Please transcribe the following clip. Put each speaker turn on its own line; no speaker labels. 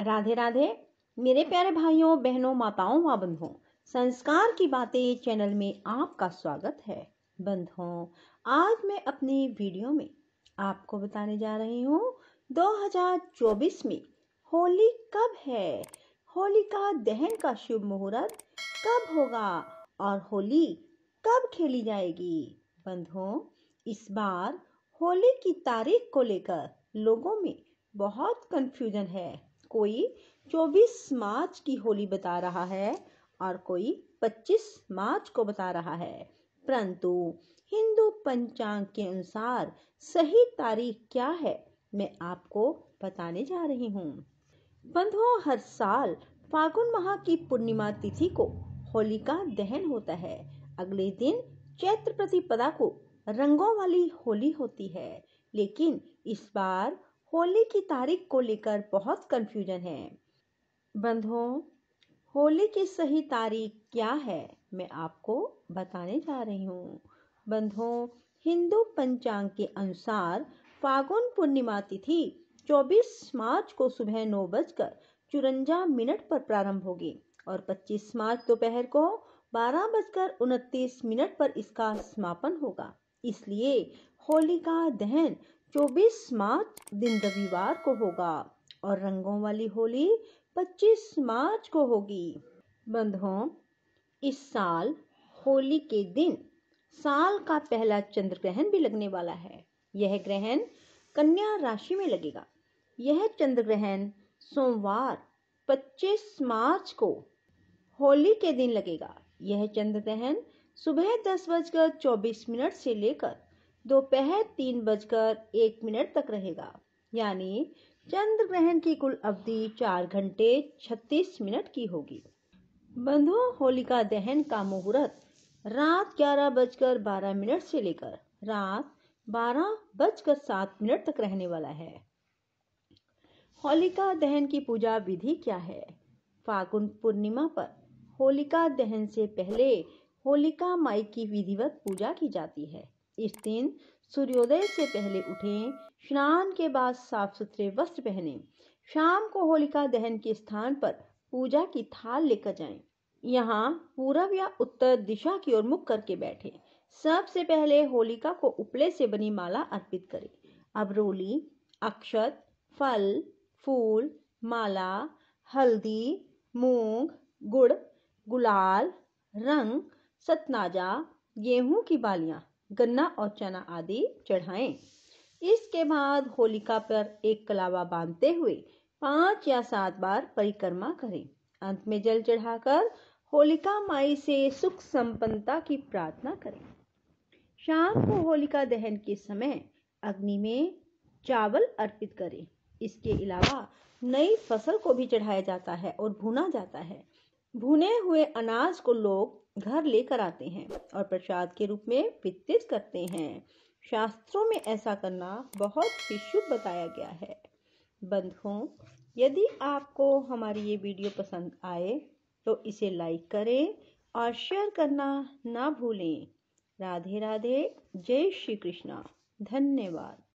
राधे राधे मेरे प्यारे भाइयों बहनों माताओं व बंधुओं संस्कार की बातें चैनल में आपका स्वागत है बंधुओं आज मैं अपनी वीडियो में आपको बताने जा रही हूँ 2024 में होली कब है होली का दहन का शुभ मुहूर्त कब होगा और होली कब खेली जाएगी बंधुओं इस बार होली की तारीख को लेकर लोगों में बहुत कंफ्यूजन है कोई 24 मार्च की होली बता रहा है और कोई 25 मार्च को बता रहा है परंतु हिंदू पंचांग के अनुसार सही तारीख क्या है मैं आपको बताने जा रही हूँ बंधुओं हर साल फागुन माह की पूर्णिमा तिथि को होलिका दहन होता है अगले दिन चैत्र प्रतिपदा को रंगों वाली होली होती है लेकिन इस बार होली की तारीख को लेकर बहुत कंफ्यूजन है बंधुओं होली की सही तारीख क्या है मैं आपको बताने जा रही हूँ बंधुओं हिंदू पंचांग के अनुसार फागुन पूर्णिमा तिथि 24 मार्च को सुबह नौ बजकर चुरंजा मिनट पर प्रारंभ होगी और 25 मार्च दोपहर को बारह बजकर उनतीस मिनट पर इसका समापन होगा इसलिए होलिका दहन 24 मार्च दिन रविवार को होगा और रंगों वाली होली 25 मार्च को होगी बंधुओं इस साल होली के दिन साल का पहला चंद्र ग्रहण भी लगने वाला है यह ग्रहण कन्या राशि में लगेगा यह चंद्र ग्रहण सोमवार 25 मार्च को होली के दिन लगेगा यह चंद्र ग्रहण सुबह दस बजकर चौबीस मिनट से लेकर दोपहर तीन बजकर एक मिनट तक रहेगा यानी चंद्र ग्रहण की कुल अवधि चार घंटे छत्तीस मिनट की होगी बंधु होलिका दहन का मुहूर्त रात ग्यारह बजकर बारह मिनट से लेकर रात बारह बजकर सात मिनट तक रहने वाला है होलिका दहन की पूजा विधि क्या है फागुन पूर्णिमा पर होलिका दहन से पहले होलिका माई की विधिवत पूजा की जाती है इस दिन सूर्योदय से पहले उठें स्नान के बाद साफ सुथरे वस्त्र पहनें शाम को होलिका दहन के स्थान पर पूजा की थाल लेकर जाएं। यहाँ पूर्व या उत्तर दिशा की ओर मुख करके बैठे सबसे पहले होलिका को उपले से बनी माला अर्पित करें अब रोली अक्षत फल फूल माला हल्दी मूंग गुड़ गुलाल रंग सतनाजा गेहूं की बालियां गन्ना और चना आदि चढ़ाएं। इसके बाद होलिका पर एक कलावा बांधते हुए पांच या सात बार परिक्रमा करें अंत में जल चढ़ाकर होलिका माई से सुख संपन्नता की प्रार्थना करें शाम को होलिका दहन के समय अग्नि में चावल अर्पित करें इसके अलावा नई फसल को भी चढ़ाया जाता है और भुना जाता है भुने हुए अनाज को लोग घर लेकर आते हैं और प्रसाद के रूप में वितरित करते हैं शास्त्रों में ऐसा करना बहुत ही शुभ बताया गया है बंधुओं यदि आपको हमारी ये वीडियो पसंद आए तो इसे लाइक करें और शेयर करना ना भूलें राधे राधे जय श्री कृष्णा धन्यवाद